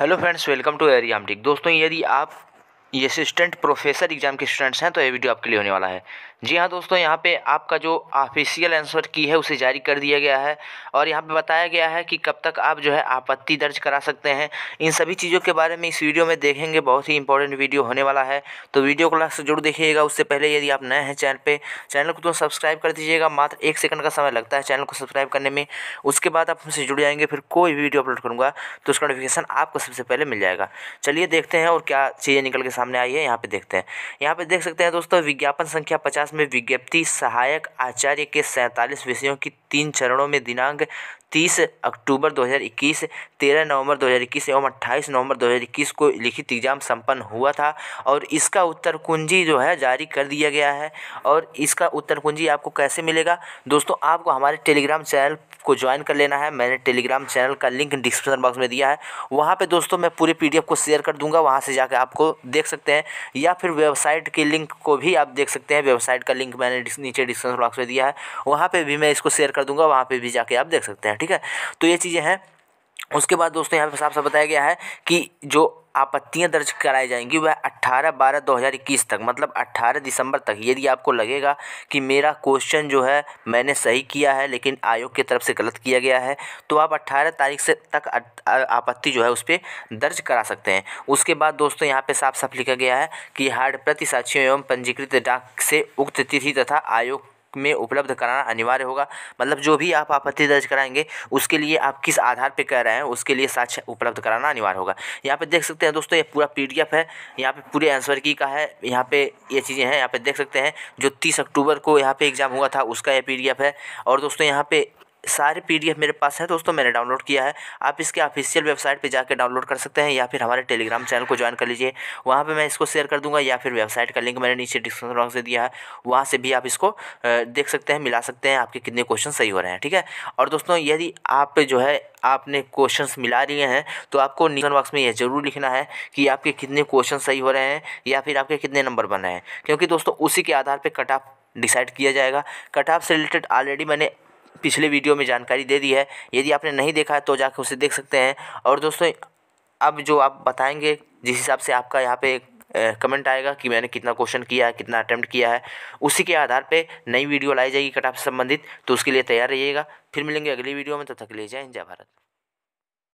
hello friends welcome to एरियामटिक दोस्तों यदि आप ये असिस्टेंट प्रोफेसर एग्ज़ाम के स्टूडेंट्स हैं तो ये वीडियो आपके लिए होने वाला है जी हाँ दोस्तों यहाँ पे आपका जो ऑफिशियल आंसर की है उसे जारी कर दिया गया है और यहाँ पे बताया गया है कि कब तक आप जो है आपत्ति दर्ज करा सकते हैं इन सभी चीज़ों के बारे में इस वीडियो में देखेंगे बहुत ही इंपॉर्टेंट वीडियो होने वाला है तो वीडियो को लास्ट जरूर देखिएगा उससे पहले यदि आप नए हैं चैनल पर चैनल को तो सब्सक्राइब कर दीजिएगा मात्र एक सेकंड का समय लगता है चैनल को सब्सक्राइब करने में उसके बाद आप हमसे जुड़ जाएंगे फिर कोई भी वीडियो अपलोड करूँगा तो उसका नोटिफिकेशन आपको सबसे पहले मिल जाएगा चलिए देखते हैं और क्या चीज़ें निकल के सामने सामने आई है यहाँ पे देखते हैं यहाँ पे देख सकते हैं दोस्तों विज्ञापन संख्या पचास में विज्ञप्ति सहायक आचार्य के सैंतालीस विषयों की तीन चरणों में दिनांक तीस अक्टूबर 2021, 13 नवंबर 2021 एवं 28 नवंबर 2021 को लिखित एग्जाम संपन्न हुआ था और इसका उत्तर कुंजी जो है जारी कर दिया गया है और इसका उत्तर कुंजी आपको कैसे मिलेगा दोस्तों आपको हमारे टेलीग्राम चैनल को ज्वाइन कर लेना है मैंने टेलीग्राम चैनल का लिंक डिस्क्रिप्शन बॉक्स में दिया है वहाँ पर दोस्तों मैं पूरे पी को शेयर कर दूँगा वहाँ से जाकर आपको देख सकते हैं या फिर वेबसाइट के लिंक को भी आप देख सकते हैं वेबसाइट का लिंक मैंने नीचे डिस्क्रिप्शन बॉक्स में दिया है वहाँ पर भी मैं इसको शेयर कर दूँगा वहाँ पर भी जाके आप देख सकते हैं ठीक है तो ये चीज़ें हैं उसके बाद दोस्तों यहाँ पे साफ साफ बताया गया है कि जो आपत्तियां दर्ज कराई जाएंगी वह 18 बारह 2021 तक मतलब 18 दिसंबर तक यदि आपको लगेगा कि मेरा क्वेश्चन जो है मैंने सही किया है लेकिन आयोग की तरफ से गलत किया गया है तो आप 18 तारीख से तक आपत्ति जो है उस पर दर्ज करा सकते हैं उसके बाद दोस्तों यहाँ पर साफ साफ लिखा गया है कि हार्ड प्रति साक्षियों एवं पंजीकृत डाक से उक्त तिथि तथा आयोग में उपलब्ध कराना अनिवार्य होगा मतलब जो भी आप आपत्ति दर्ज कराएंगे उसके लिए आप किस आधार पर कह रहे हैं उसके लिए साक्ष्य उपलब्ध कराना अनिवार्य होगा यहाँ पर देख सकते हैं दोस्तों ये पूरा पी है यहाँ पर पूरे आंसर की का है यहाँ पर ये चीज़ें हैं यहाँ पर देख सकते हैं जो तीस अक्टूबर को यहाँ पर एग्ज़ाम हुआ था उसका यह पी है और दोस्तों यहाँ पर सारे पीडीएफ मेरे पास है दोस्तों मैंने डाउनलोड किया है आप इसके ऑफिशियल वेबसाइट पे जाकर डाउनलोड कर सकते हैं या फिर हमारे टेलीग्राम चैनल को ज्वाइन कर लीजिए वहाँ पे मैं इसको शेयर कर दूंगा या फिर वेबसाइट का लिंक मैंने नीचे डिस्क्रिप्शन बॉक्स से दिया है वहाँ से भी आप इसको देख सकते हैं मिला सकते हैं आपके कितने क्वेश्चन सही हो रहे हैं ठीक है और दोस्तों यदि आप जो है आपने क्वेश्चंस मिला लिए हैं तो आपको निगन बॉक्स में यह जरूर लिखना है कि आपके कितने क्वेश्चन सही हो रहे हैं या फिर आपके कितने नंबर बन रहे हैं क्योंकि दोस्तों उसी के आधार पर कट ऑफ डिसाइड किया जाएगा कट ऑफ से रिलेटेड ऑलरेडी मैंने पिछले वीडियो में जानकारी दे दी है यदि आपने नहीं देखा है तो जाकर उसे देख सकते हैं और दोस्तों अब जो आप बताएंगे जिस हिसाब से आपका यहाँ पे कमेंट आएगा कि मैंने कितना क्वेश्चन किया है कितना अटैम्प्ट किया है उसी के आधार पे नई वीडियो लाई जाएगी कटाप से संबंधित तो उसके लिए तैयार रहिएगा फिर मिलेंगे अगली वीडियो में तब तो तक ले जाए जय भारत